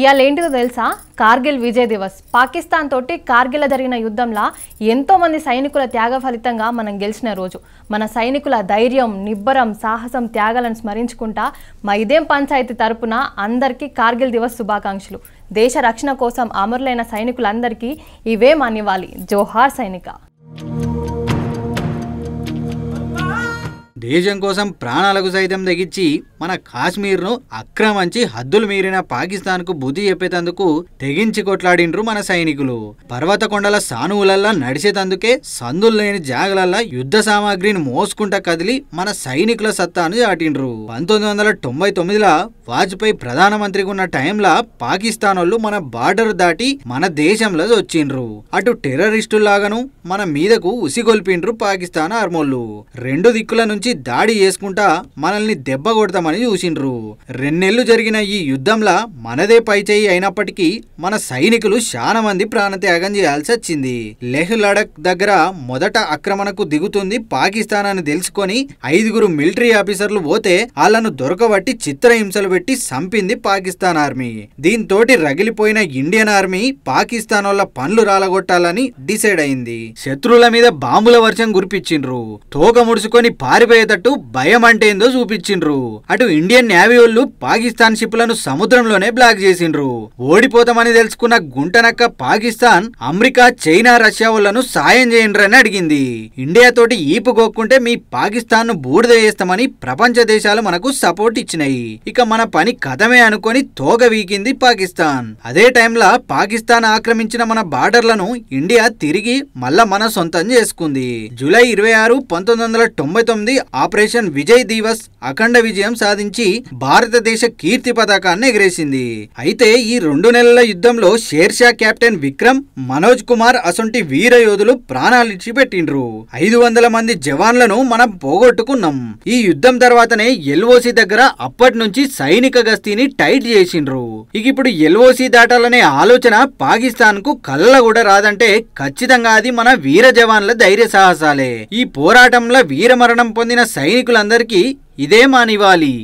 ఇవాళ ఏంటిదో తెలుసా కార్గిల్ విజయ్ దివస్ పాకిస్తాన్ తోటి కార్గిల్ జరిగిన యుద్ధంలో ఎంతోమంది సైనికుల త్యాగ ఫలితంగా మనం గెలిచిన రోజు మన సైనికుల ధైర్యం నిబ్బరం సాహసం త్యాగాలను స్మరించుకుంటా మా ఇదేం పంచాయతీ తరపున అందరికీ కార్గిల్ దివస్ శుభాకాంక్షలు దేశ రక్షణ కోసం అమరులైన సైనికులందరికీ ఇవే మానివ్వాలి జోహార్ సైనిక దేశం కోసం ప్రాణాలకు సైతం తెగించి మన కాశ్మీర్ను అక్రమించి హద్దులు మీరిన పాకిస్తాన్కు బుద్ధి చెప్పేతందుకు తెగించి కొట్లాడిండ్రు మన సైనికులు పర్వత కొండల సానువులల్లా నడిచేతందుకే సందులు లేని జాగలల్లా యుద్ధ సామాగ్రిని మోసుకుంటా కదిలి మన సైనికుల సత్తాను చాటిండ్రు పంతొమ్మిది వందల తొంభై తొమ్మిదిలో వాజ్పేయి ప్రధానమంత్రిగా ఉన్న టైంలో పాకిస్తాన్ వాళ్ళు మన బార్డర్ దాటి మన దేశంలో వచ్చిండ్రు అటు టెర్రరిస్టులాగాను మన మీదకు ఉసిగొల్పిండ్రు పాకిస్తాన్ ఆర్మోళ్ళు రెండు దిక్కుల నుంచి దాడి చేసుకుంటా మనల్ని దెబ్బ కొడతామని చూసిండ్రు రెన్నెళ్ళు జరిగిన ఈ యుద్ధంలో మనదే పైచేయి అయినప్పటికీ మన సైనికులు చాలా మంది ప్రాణత్యాగం చేయాల్సి వచ్చింది లెహ్ లడక్ దగ్గర మొదట ఆక్రమణకు దిగుతుంది పాకిస్తాన్ అని తెలుసుకొని ఐదుగురు మిలిటరీ ఆఫీసర్లు పోతే వాళ్ళను దొరకబట్టి చిత్రహింసలు నిలబెట్టి చంపింది పాకిస్తాన్ ఆర్మీ దీంతో రగిలిపోయిన ఇండియన్ ఆర్మీ పాకిస్తాన్ వల్ల పనులు రాలగొట్టాలని డిసైడ్ అయింది శత్రువుల మీద బాంబుల వర్షం గురిపించిండ్రు తోక ముడుచుకొని పారిపోయేటట్టు భయం అంటే ఏందో చూపించిండ్రు అటు ఇండియన్ నేవీ వాళ్ళు పాకిస్తాన్ షిప్లను సముద్రంలోనే బ్లాక్ చేసిండ్రు ఓడిపోతామని తెలుసుకున్న గుంటనక్క పాకిస్తాన్ అమెరికా చైనా రష్యా వాళ్ళను సాయం చేయండ్రని అడిగింది ఇండియా తోటి ఈపు గోక్కుంటే మీ పాకిస్తాన్ ను బూడిద చేస్తామని ప్రపంచ దేశాలు మనకు సపోర్ట్ ఇచ్చినాయి ఇక మన తన పని కథమే అనుకొని తోగ వీకింది పాకిస్తాన్ అదే టైంలో పాకిస్తాన్ ఆక్రమించిన మన బార్డర్లను ఇండియా తిరిగి మళ్ళా మన సొంతం చేసుకుంది జూలై ఇరవై ఆరు పంతొమ్మిది వందల తొంభై తొమ్మిది ఆపరేషన్ విజయ్ దివస్ అఖండ విజయం సాధించి భారతదేశ కీర్తి పతాకాన్ని ఎగిరేసింది అయితే ఈ రెండు నెలల యుద్ధంలో షేర్షా కెప్టెన్ విక్రమ్ మనోజ్ కుమార్ అసొంటి వీర యోధులు ప్రాణాలిచ్చి పెట్టిండ్రు ఐదు వందల మంది జవాన్లను మనం పోగొట్టుకున్నాం ఈ యుద్ధం తర్వాతనే ఎల్ఓసి దగ్గర అప్పటి నుంచి సై సైనిక గస్తీని టైట్ చేసిండ్రు ఇక ఇప్పుడు ఎల్ఓసి దాటాలనే ఆలోచన పాకిస్తాన్ కు కళ్ళ కూడా రాదంటే ఖచ్చితంగా అది మన వీర జవాన్ల ధైర్య సాహసాలే ఈ పోరాటంలో వీరమరణం పొందిన సైనికులందరికీ ఇదే మానివ్వాలి